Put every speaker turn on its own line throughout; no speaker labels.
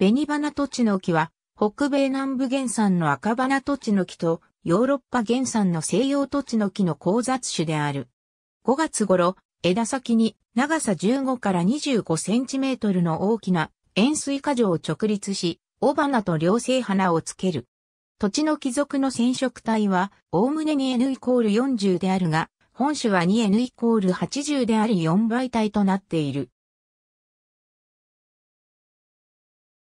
紅
花土地の木は、北米南部原産の赤花土地の木と、ヨーロッパ原産の西洋土地の木の交雑種である。5月頃、枝先に長さ15から25センチメートルの大きな円錐花状を直立し、雄花と両生花をつける。土地の貴族の染色体は、おおむね 2N イコール40であるが、本種は 2N イコール80であり4
倍体となっている。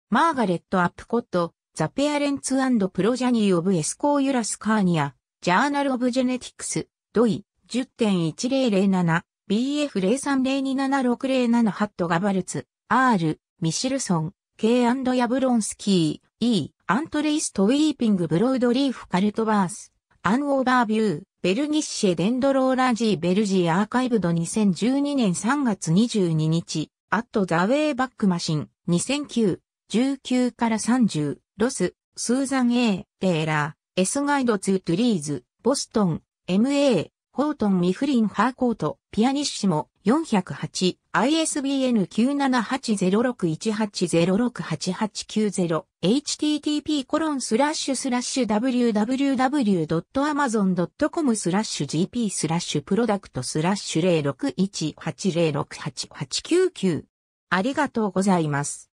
マーガ
レット・アップコット、ザ・ペアレンツプロジャニー・オブ・エスコー・ユラス・カーニア、ジャーナル・オブ・ジェネティクス、ドイ、10.1007、BF03027607 ハット・ガバルツ、R、ミシルソン、K& ヤブロンスキー、E、アントレイスト・ウィーピング・ブロードリーフ・カルトバース、アン・オーバービュー、ベルギッシェ・デンドローラジー・ベルジー・アーカイブド2012年3月22日、アット・ザ・ウェイ・バック・マシン、2009、19から30、ロス、スーザン A、テーラー、S ガイドツー・トゥリーズ、ボストン、MA、ホートン・ミフリン・ハーコート、ピアニッシモ、408、ISBN 9780618068890、http コロンスラッシュスラッシュ www.amazon.com スラッシュ gp スラッシュプロダクトスラッシュ0 6 1 8 0 6 8 8 9 9ありがとうございます。